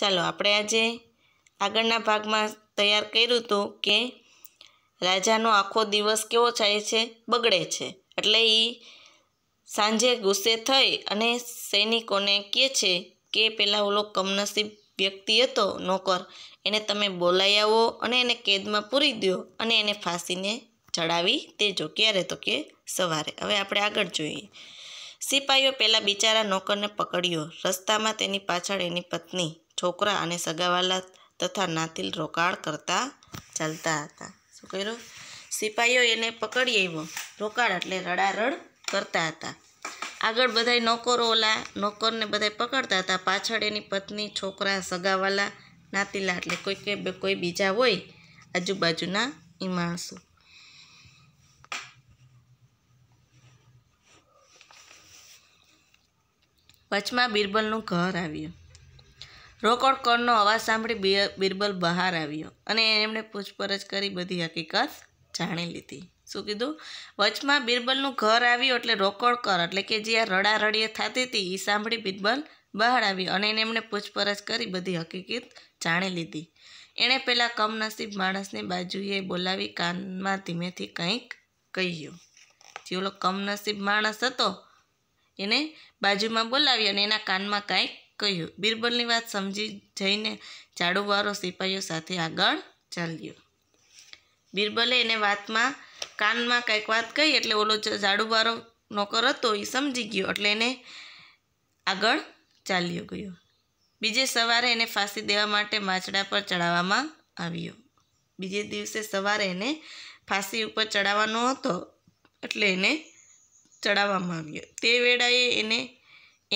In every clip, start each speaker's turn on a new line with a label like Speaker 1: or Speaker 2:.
Speaker 1: ચાલો આપણે આજે આગળના ભાગમાં તૈયાર કર્યું હતું કે રાજાનો આખો દિવસ કેવો થાય છે બગડે છે એટલે એ સાંજે ગુસ્સે થઈ અને સૈનિકોને કહે છે કે પેલા ઓલો કમનસીબ વ્યક્તિ હતો નોકર એને તમે બોલાવી આવો અને એને કેદમાં પૂરી દો અને એને ફાંસીને ચડાવી દેજો ક્યારે તો કે સવારે હવે આપણે આગળ જોઈએ સિપાહીઓ પહેલાં બિચારા નોકરને પકડ્યો રસ્તામાં તેની પાછળ એની પત્ની છોકરા અને સગાવાલા તથા નાતિલ રોકાળ કરતા ચાલતા હતા શું કર્યું સિપાહીઓ એને પકડી આવ્યો રોકાળ એટલે રડારડ કરતા હતા આગળ બધાય નોકરો ઓલા નોકરને બધાય પકડતા હતા પાછળ એની પત્ની છોકરા સગાવાલા નાતીલા એટલે કોઈ કે કોઈ બીજા હોય આજુબાજુના એ માણસો વચમાં બિરબલનું ઘર આવ્યું રોકડ કરનો અવાજ સાંભળી બિરબલ બહાર આવ્યો અને એમણે પૂછપરછ કરી બધી હકીકત જાણી લીધી શું કીધું વચમાં બિરબલનું ઘર આવ્યું એટલે રોકડ કર એટલે કે જે આ રડારડીએ થતી હતી એ સાંભળી બિરબલ બહાર આવ્યો અને એને એમણે પૂછપરછ કરી બધી હકીકત જાણી લીધી એણે પહેલાં કમનસીબ માણસની બાજુએ બોલાવી કાનમાં ધીમેથી કંઈક કહ્યું જે ઓલો કમનસીબ માણસ હતો એને બાજુમાં બોલાવી અને એના કાનમાં કાંઈક કહ્યું બિરબલની વાત સમજી જઈને ઝાડુવાળો સિપાહીઓ સાથે આગળ ચાલ્યો બિરબલે એને વાતમાં કાનમાં કંઈક વાત કહી એટલે ઓલો ઝાડુવાળો નોકર હતો એ સમજી ગયો એટલે એને આગળ ચાલ્યો ગયો બીજે સવારે એને ફાંસી દેવા માટે માછડા પર ચડાવવામાં આવ્યો બીજે દિવસે સવારે એને ફાંસી ઉપર ચડાવવાનો હતો એટલે એને ચડાવવામાં આવ્યો તે વેળાએ એને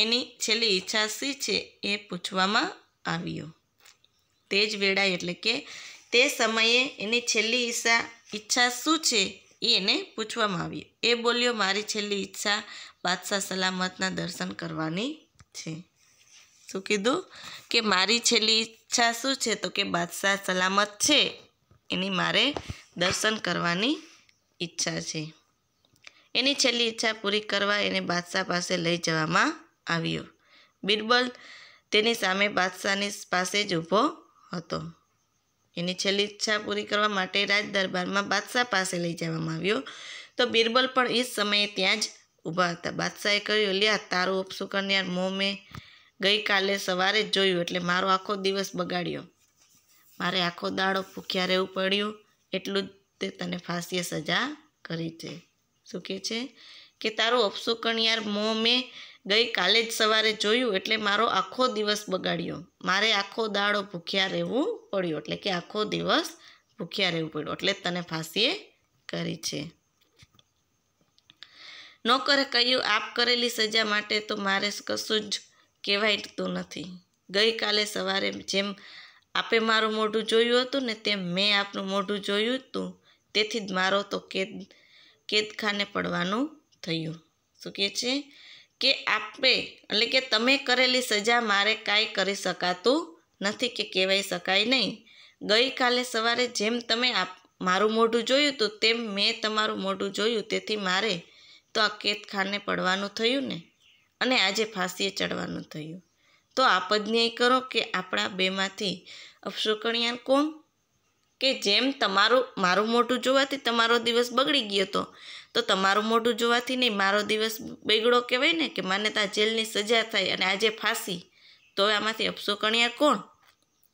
Speaker 1: એની છેલ્લી ઈચ્છા શી છે એ પૂછવામાં આવ્યું તે જ વેળા એટલે કે તે સમયે એની છેલ્લી ઈચ્છા ઈચ્છા શું છે એ એને પૂછવામાં આવ્યું એ બોલ્યો મારી છેલ્લી ઈચ્છા બાદશાહ સલામતના દર્શન કરવાની છે શું કીધું કે મારી છેલ્લી ઈચ્છા શું છે તો કે બાદશાહ સલામત છે એની મારે દર્શન કરવાની ઈચ્છા છે એની છેલ્લી ઈચ્છા પૂરી કરવા એને બાદશાહ પાસે લઈ જવામાં આવ્યો બિરબલ તેની સામે બાદશાહની પાસે જ ઊભો હતો એની છેલ્લી ઈચ્છા પૂરી કરવા માટે રાજ દરબારમાં બાદશાહ પાસે લઈ જવામાં આવ્યો તો બિરબલ પણ એ જ સમયે ત્યાં જ ઊભા હતા બાદશાહે કહ્યું લ્યા તારું અપસુ કન્યા મોં મેં ગઈકાલે સવારે જ જોયું એટલે મારો આખો દિવસ બગાડ્યો મારે આખો દાડો ભૂખ્યા રહેવું પડ્યું એટલું જ તે તને ફાંસીએ સજા કરી છે શું કહે છે કે તારું અપસુ કણિયાર મોં મેં ગઈ કાલે જ સવારે જોયું એટલે મારો આખો દિવસ બગાડ્યો મારે આખો દાડો ભૂખ્યા રહેવું પડ્યું એટલે કે આખો દિવસ ભૂખ્યા રહેવું પડ્યું એટલે તને ફાંસીએ કરી છે નોકરે કહ્યું આપ કરેલી સજા માટે તો મારે કશું જ કહેવાયતું નથી ગઈકાલે સવારે જેમ આપે મારું મોઢું જોયું હતું ને તેમ મેં આપનું મોઢું જોયું હતું તેથી જ મારો તો કેદ કેદખાને પડવાનું થયું શું કહે છે કે આપે એટલે કે તમે કરેલી સજા મારે કાંઈ કરી શકાતું નથી કે કહેવાય શકાય નહીં ગઈકાલે સવારે જેમ તમે આપ મારું મોઢું જોયું હતું તેમ મેં તમારું મોઢું જોયું તેથી મારે તો આ કેદખાને પડવાનું થયું ને અને આજે ફાંસીએ ચડવાનું થયું તો આપ જ ન્યાય કરો કે આપણા બેમાંથી અપશુકણિયાન કોણ કે જેમ તમારું મારું મોઢું જોવાથી તમારો દિવસ બગડી ગયો હતો તો તમારું મોઢું જોવાથી નહીં મારો દિવસ બેગડો કહેવાય ને કે મને ત્યાં જેલની સજા થાય અને આજે ફાંસી તો આમાંથી અપસો કોણ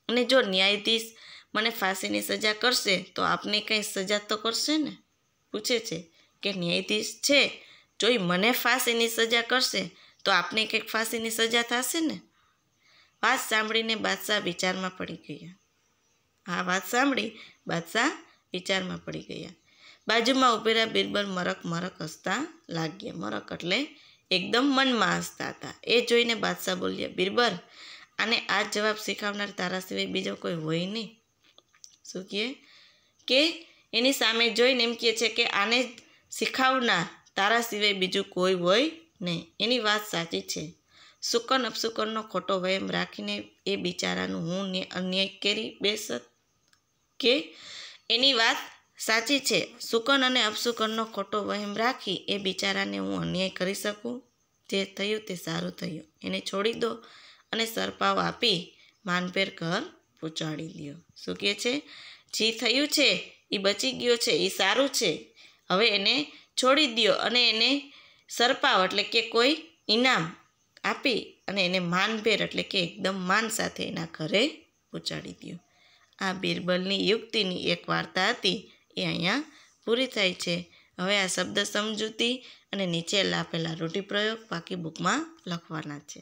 Speaker 1: અને જો ન્યાયાધીશ મને ફાંસીની સજા કરશે તો આપને કંઈ સજા તો કરશે ને પૂછે છે કે ન્યાયાધીશ છે જો એ મને ફાંસીની સજા કરશે તો આપને કંઈક ફાંસીની સજા થશે ને વાત સાંભળીને બાદશાહ વિચારમાં પડી ગયા આ વાત સાંભળી બાદશાહ વિચારમાં પડી ગયા બાજુમાં ઉભેલા બિરબલ મરક મરક હસતા લાગ્યા મરક એટલે એકદમ મનમાં હસતા હતા એ જોઈને બાદશાહ બોલ્યા બિરબલ આને આ જવાબ શીખવનાર તારા સિવાય બીજો કોઈ હોય નહીં શું કહે કે એની સામે જોઈને એમ કહે છે કે આને શીખવનાર તારા સિવાય બીજું કોઈ હોય નહીં એની વાત સાચી છે સુકન અપસુકનનો ખોટો વયમ રાખીને એ બિચારાનું હું અન્યાય કરી બેસત કે એની વાત સાચી છે સુકન અને અપસુકનનો ખોટો વહેમ રાખી એ બિચારાને હું અન્યાય કરી શકું જે થયું તે સારું થયું એને છોડી દો અને સરપાવ આપી માનભેર ઘર પહોંચાડી દો શું કહે છે જે થયું છે એ બચી ગયો છે એ સારું છે હવે એને છોડી દો અને એને સરપાવ એટલે કે કોઈ ઈનામ આપી અને એને માનભેર એટલે કે એકદમ માન સાથે એના ઘરે પહોંચાડી દો આ બિરબલની યુક્તિની એક વાર્તા હતી એ અહીંયા પૂરી થાય છે હવે આ શબ્દ સમજૂતી અને નીચે લાપેલા રૂઢિપ્રયોગ બાકી બુકમાં લખવાના છે